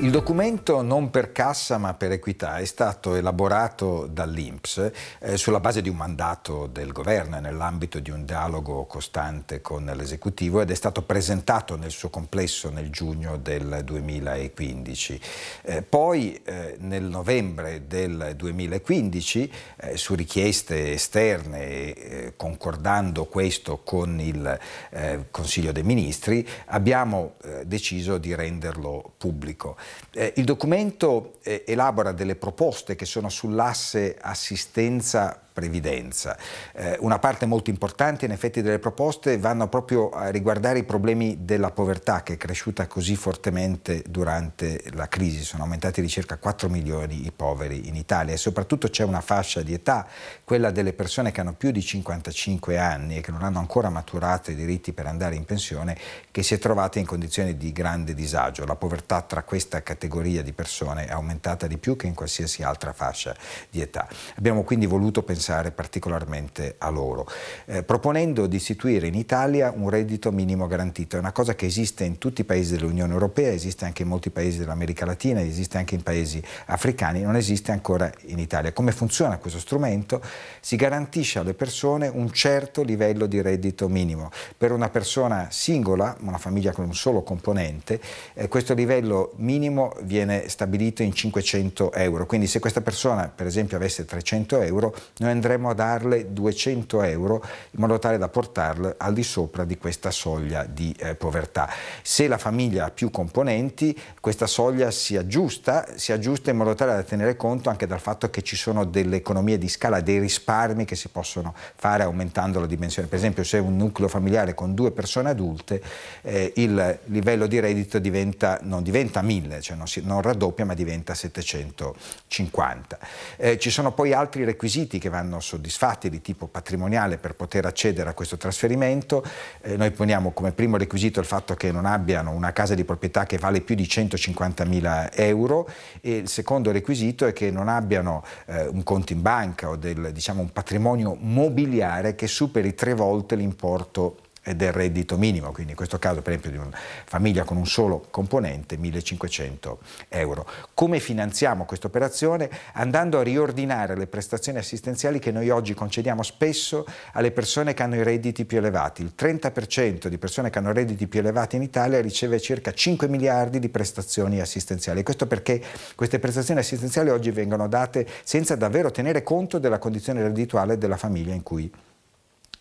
Il documento non per cassa ma per equità è stato elaborato dall'Inps eh, sulla base di un mandato del governo e nell'ambito di un dialogo costante con l'esecutivo ed è stato presentato nel suo complesso nel giugno del 2015. Eh, poi eh, nel novembre del 2015 eh, su richieste esterne eh, concordando questo con il eh, Consiglio dei Ministri abbiamo deciso di renderlo pubblico. Eh, il documento eh, elabora delle proposte che sono sull'asse assistenza previdenza. Eh, una parte molto importante in effetti delle proposte vanno proprio a riguardare i problemi della povertà che è cresciuta così fortemente durante la crisi, sono aumentati di circa 4 milioni i poveri in Italia e soprattutto c'è una fascia di età, quella delle persone che hanno più di 55 anni e che non hanno ancora maturato i diritti per andare in pensione, che si è trovata in condizioni di grande disagio. La povertà tra questa categoria di persone è aumentata di più che in qualsiasi altra fascia di età. Abbiamo quindi voluto pensare pensare particolarmente a loro, eh, proponendo di istituire in Italia un reddito minimo garantito. È una cosa che esiste in tutti i paesi dell'Unione Europea, esiste anche in molti paesi dell'America Latina, esiste anche in paesi africani, non esiste ancora in Italia. Come funziona questo strumento? Si garantisce alle persone un certo livello di reddito minimo. Per una persona singola, una famiglia con un solo componente, eh, questo livello minimo viene stabilito in 500 euro. Quindi se questa persona per esempio avesse 300 euro, non noi andremo a darle 200 euro in modo tale da portarle al di sopra di questa soglia di eh, povertà. Se la famiglia ha più componenti, questa soglia si aggiusta, si aggiusta in modo tale da tenere conto anche dal fatto che ci sono delle economie di scala, dei risparmi che si possono fare aumentando la dimensione. Per esempio se un nucleo familiare con due persone adulte, eh, il livello di reddito diventa, non diventa 1000, cioè non, si, non raddoppia ma diventa 750. Eh, ci sono poi altri requisiti che vanno saranno soddisfatti di tipo patrimoniale per poter accedere a questo trasferimento. Eh, noi poniamo come primo requisito il fatto che non abbiano una casa di proprietà che vale più di 150.000 euro e il secondo requisito è che non abbiano eh, un conto in banca o del, diciamo, un patrimonio mobiliare che superi tre volte l'importo del reddito minimo, quindi in questo caso per esempio di una famiglia con un solo componente 1500 euro. Come finanziamo questa operazione? Andando a riordinare le prestazioni assistenziali che noi oggi concediamo spesso alle persone che hanno i redditi più elevati. Il 30% di persone che hanno redditi più elevati in Italia riceve circa 5 miliardi di prestazioni assistenziali. Questo perché queste prestazioni assistenziali oggi vengono date senza davvero tenere conto della condizione reddituale della famiglia in cui vivono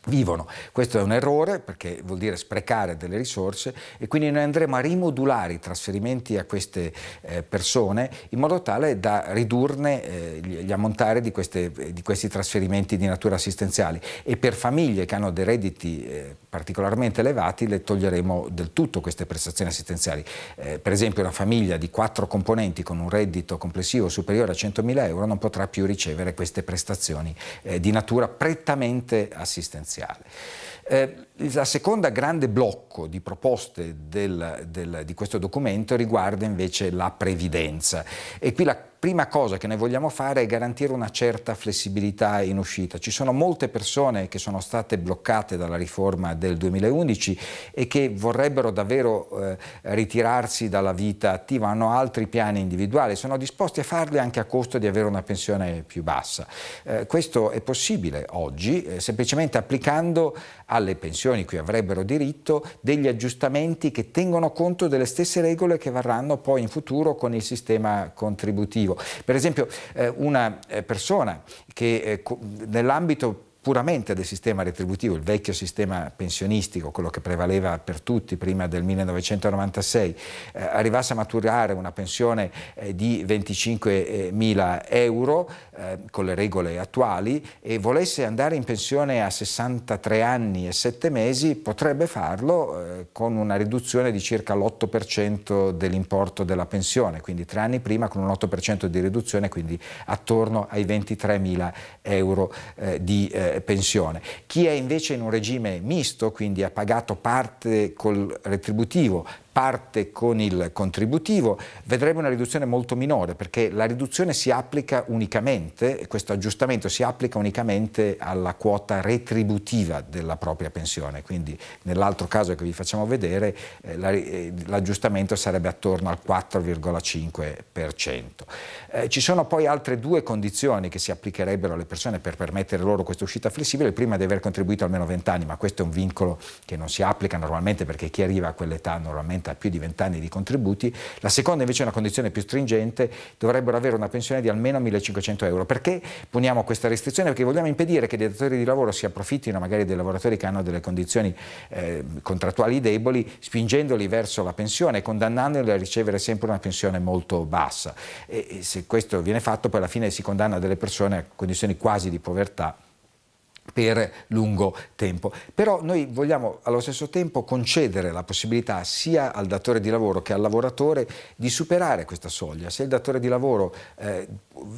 vivono. Questo è un errore perché vuol dire sprecare delle risorse e quindi noi andremo a rimodulare i trasferimenti a queste eh, persone in modo tale da ridurne eh, gli ammontari di, queste, di, questi trasferimenti di natura assistenziale e per famiglie che hanno dei redditi eh, particolarmente elevati le toglieremo del tutto queste prestazioni assistenziali. Eh, per esempio una famiglia di quattro componenti con un reddito complessivo superiore a 100.000 euro non potrà più ricevere queste prestazioni eh, di natura prettamente assistenziale sostanziale. Eh, la seconda grande blocco di proposte del, del, di questo documento riguarda invece la previdenza e qui la prima cosa che noi vogliamo fare è garantire una certa flessibilità in uscita. Ci sono molte persone che sono state bloccate dalla riforma del 2011 e che vorrebbero davvero eh, ritirarsi dalla vita attiva, hanno altri piani individuali, sono disposti a farli anche a costo di avere una pensione più bassa. Eh, questo è possibile oggi eh, semplicemente applicando alle pensioni associazioni cui avrebbero diritto degli aggiustamenti che tengono conto delle stesse regole che varranno poi in futuro con il sistema contributivo. Per esempio eh, una eh, persona che eh, nell'ambito puramente del sistema retributivo, il vecchio sistema pensionistico, quello che prevaleva per tutti prima del 1996, eh, arrivasse a maturare una pensione eh, di mila euro eh, con le regole attuali e volesse andare in pensione a 63 anni e 7 mesi, potrebbe farlo eh, con una riduzione di circa l'8% dell'importo della pensione, quindi tre anni prima con un 8% di riduzione, quindi attorno ai 23 mila euro eh, di pensione eh, pensione. Chi è invece in un regime misto, quindi ha pagato parte col retributivo, parte con il contributivo, vedrebbe una riduzione molto minore perché la riduzione si applica unicamente, questo aggiustamento si applica unicamente alla quota retributiva della propria pensione, quindi nell'altro caso che vi facciamo vedere eh, eh l'aggiustamento sarebbe attorno al 4,5%. Eh, ci sono poi altre due condizioni che si applicherebbero alle persone per permettere loro questa uscita flessibile, prima di aver contribuito almeno 20 anni, ma questo è un vincolo che non si applica normalmente perché chi arriva a quell'età normalmente 40 più di 20 anni di contributi, la seconda invece è una condizione più stringente, dovrebbero avere una pensione di almeno 1500 euro. Perché poniamo questa restrizione? Perché vogliamo impedire che i datori di lavoro si approfittino magari dei lavoratori che hanno delle condizioni eh, contrattuali deboli, spingendoli verso la pensione, condannandoli a ricevere sempre una pensione molto bassa. E, e se questo viene fatto, poi alla fine si condanna delle persone a condizioni quasi di povertà per lungo tempo. Però noi vogliamo allo stesso tempo concedere la possibilità sia al datore di lavoro che al lavoratore di superare questa soglia. Se il datore di lavoro eh,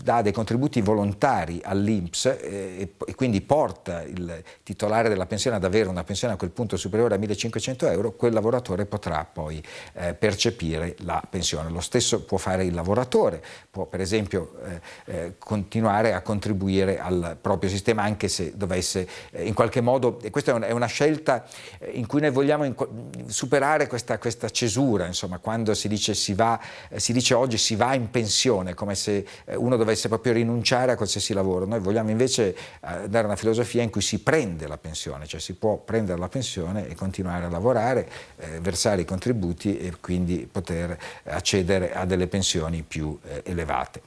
dà dei contributi volontari all'INPS eh, e quindi porta il titolare della pensione ad avere una pensione a quel punto superiore a 1500 euro, quel lavoratore potrà poi eh, percepire la pensione. Lo stesso può fare il lavoratore, può per esempio eh, eh, continuare a contribuire al proprio sistema anche se dovesse interesse. Eh, in qualche modo, e questa è una scelta eh, in cui noi vogliamo superare questa, questa cesura, insomma, quando si dice, si, va, eh, si dice, oggi si va in pensione, come se uno dovesse proprio rinunciare a qualsiasi lavoro. Noi vogliamo invece dare una filosofia in cui si prende la pensione, cioè si può prendere la pensione e continuare a lavorare, eh, versare i contributi e quindi poter accedere a delle pensioni più eh, elevate.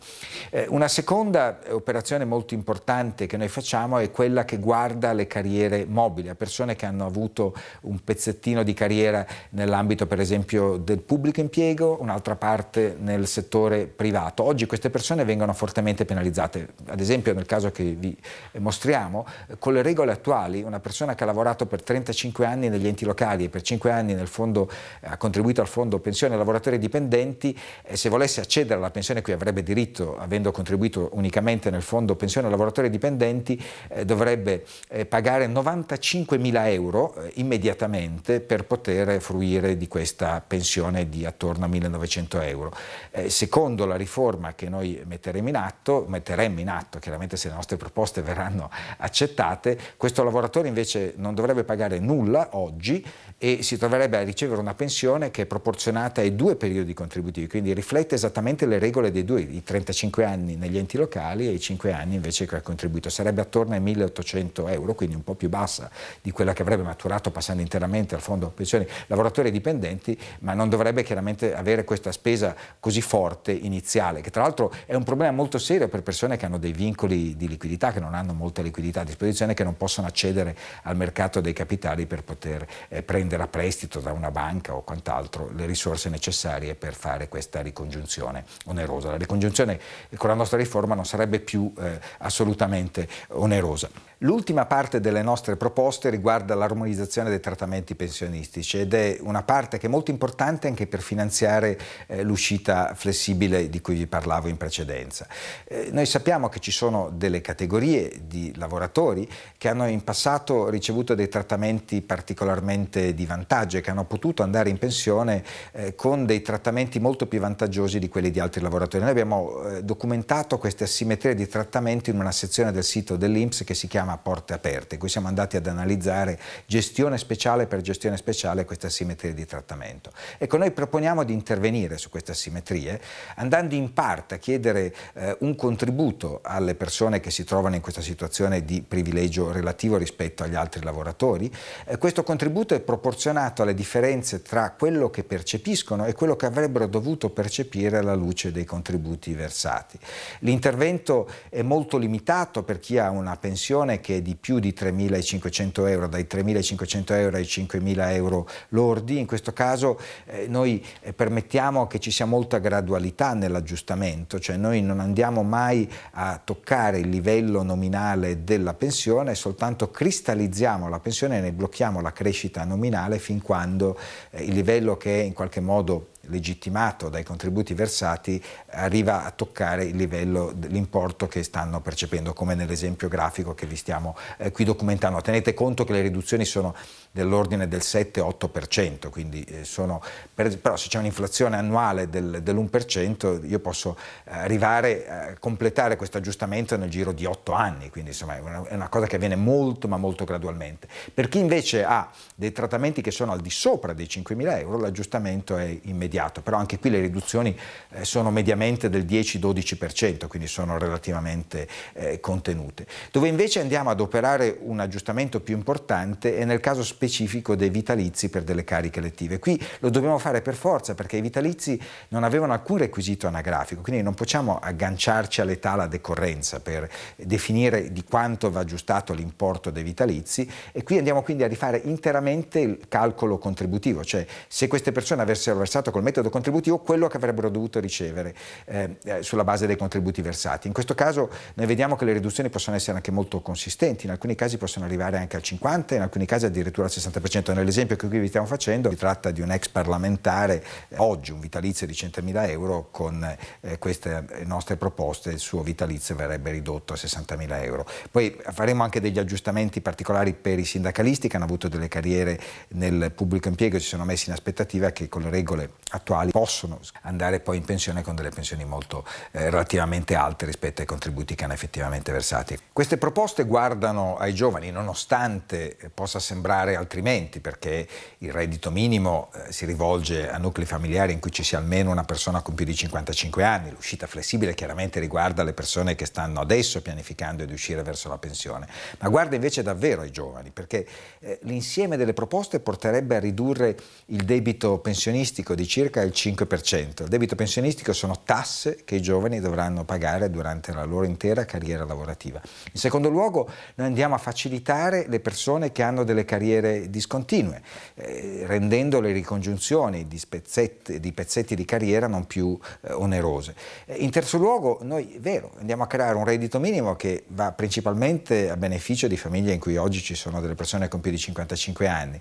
Eh, una seconda operazione molto importante che noi facciamo è quella che riguarda le carriere mobili, a persone che hanno avuto un pezzettino di carriera nell'ambito per esempio del pubblico impiego, un'altra parte nel settore privato. Oggi queste persone vengono fortemente penalizzate, ad esempio nel caso che vi mostriamo, con le regole attuali una persona che ha lavorato per 35 anni negli enti locali e per 5 anni fondo, ha contribuito al fondo pensione lavoratori dipendenti, eh, se volesse accedere alla pensione a cui avrebbe diritto avendo contribuito unicamente nel fondo pensione lavoratori dipendenti, eh, dovrebbe dovrebbe eh, pagare 95.000 euro eh, immediatamente per poter fruire di questa pensione di attorno a 1.900 euro. Eh, secondo la riforma che noi metteremo in atto, metteremo in atto chiaramente se le nostre proposte verranno accettate, questo lavoratore invece non dovrebbe pagare nulla oggi e si troverebbe a ricevere una pensione che è proporzionata ai due periodi contributivi, quindi riflette esattamente le regole dei due, i 35 anni negli enti locali e i 5 anni invece che ha contribuito, sarebbe attorno ai 1.800 100 euro, quindi un po' più bassa di quella che avrebbe maturato passando interamente al fondo pensioni lavoratori e dipendenti, ma non dovrebbe chiaramente avere questa spesa così forte iniziale, che tra l'altro è un problema molto serio per persone che hanno dei vincoli di liquidità, che non hanno molta liquidità a disposizione, che non possono accedere al mercato dei capitali per poter eh, prendere a prestito da una banca o quant'altro le risorse necessarie per fare questa ricongiunzione onerosa. La ricongiunzione con la nostra riforma non sarebbe più eh, assolutamente onerosa. L'ultima parte delle nostre proposte riguarda l'armonizzazione dei trattamenti pensionistici ed è una parte che è molto importante anche per finanziare eh, l'uscita flessibile di cui vi parlavo in precedenza. Eh, noi sappiamo che ci sono delle categorie di lavoratori che hanno in passato ricevuto dei trattamenti particolarmente di vantaggio e che hanno potuto andare in pensione eh, con dei trattamenti molto più vantaggiosi di quelli di altri lavoratori. Noi abbiamo eh, documentato queste asimmetrie di trattamento in una sezione del sito dell'Inps che si chiama chiama Porte Aperte, in cui siamo andati ad analizzare gestione speciale per gestione speciale questa simmetria di trattamento. Ecco, noi proponiamo di intervenire su queste asimmetrie andando in parte a chiedere eh, un contributo alle persone che si trovano in questa situazione di privilegio relativo rispetto agli altri lavoratori. Eh, questo contributo è proporzionato alle differenze tra quello che percepiscono e quello che avrebbero dovuto percepire alla luce dei contributi versati. L'intervento è molto limitato per chi ha una pensione che è di più di 3.500 euro, dai 3.500 euro ai 5.000 euro lordi. In questo caso eh, noi eh, permettiamo che ci sia molta gradualità nell'aggiustamento, cioè noi non andiamo mai a toccare il livello nominale della pensione, soltanto cristallizziamo la pensione e ne blocchiamo la crescita nominale fin quando eh, il livello che è in qualche modo legittimato dai contributi versati arriva a toccare il livello, l'importo che stanno percependo, come nell'esempio grafico che vi stiamo eh, qui documentando. Tenete conto che le riduzioni sono dell'ordine del 7-8%, quindi eh, sono, per, però se c'è un'inflazione annuale del, dell'1%, io posso eh, arrivare a completare questo aggiustamento nel giro di 8 anni, quindi insomma è una, è una cosa che avviene molto ma molto gradualmente. Per chi invece ha dei trattamenti che sono al di sopra dei 5.000 euro, l'aggiustamento è immediato immediato, però anche qui le riduzioni eh, sono mediamente del 10-12%, quindi sono relativamente eh, contenute. Dove invece andiamo ad operare un aggiustamento più importante è nel caso specifico dei vitalizi per delle cariche elettive. Qui lo dobbiamo fare per forza perché i vitalizi non avevano alcun requisito anagrafico, quindi non possiamo agganciarci all'età alla decorrenza per definire di quanto va aggiustato l'importo dei vitalizi e qui andiamo quindi a rifare interamente il calcolo contributivo, cioè se queste persone avessero versato col metodo contributivo quello che avrebbero dovuto ricevere eh, eh, sulla base dei contributi versati. In questo caso noi vediamo che le riduzioni possono essere anche molto consistenti, in alcuni casi possono arrivare anche al 50, in alcuni casi addirittura al 60%. Nell'esempio che qui vi stiamo facendo si tratta di un ex parlamentare, eh, oggi un vitalizio di 100.000 euro, con eh, queste eh, nostre proposte il suo vitalizio verrebbe ridotto a 60.000 euro. Poi faremo anche degli aggiustamenti particolari per i sindacalisti che hanno avuto delle carriere nel pubblico impiego e si sono messi in aspettativa che con le regole attuali possono andare poi in pensione con delle pensioni molto eh, relativamente alte rispetto ai contributi che hanno effettivamente versati. Queste proposte guardano ai giovani, nonostante eh, possa sembrare altrimenti, perché il reddito minimo eh, si rivolge a nuclei familiari in cui ci sia almeno una persona con più di 55 anni, l'uscita flessibile chiaramente riguarda le persone che stanno adesso pianificando di uscire verso la pensione, ma guarda invece davvero ai giovani, perché eh, l'insieme delle proposte porterebbe a ridurre il debito pensionistico di circa circa il 5%. Il debito pensionistico sono tasse che i giovani dovranno pagare durante la loro intera carriera lavorativa. In secondo luogo, noi andiamo a facilitare le persone che hanno delle carriere discontinue, eh, rendendo le ricongiunzioni di, di, pezzetti di carriera non più eh, onerose. Eh, in terzo luogo, noi, è vero, andiamo a creare un reddito minimo che va principalmente a beneficio di famiglie in cui oggi ci sono delle persone con più di 55 anni,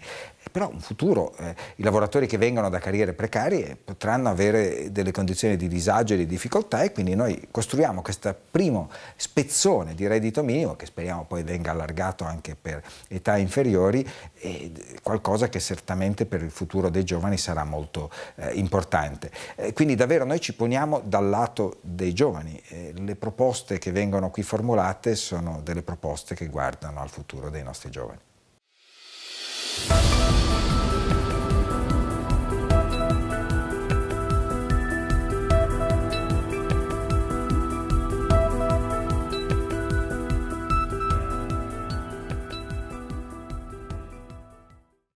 però un futuro eh, i lavoratori che vengono da carriere precarie magari eh, potranno avere delle condizioni di disagio e di difficoltà e quindi noi costruiamo questo primo spezzone di reddito minimo che speriamo poi venga allargato anche per età inferiori qualcosa che certamente per il futuro dei giovani sarà molto eh, importante. Eh, quindi davvero noi ci poniamo dal lato dei giovani, eh, le proposte che vengono qui formulate sono delle proposte che guardano al futuro dei nostri giovani.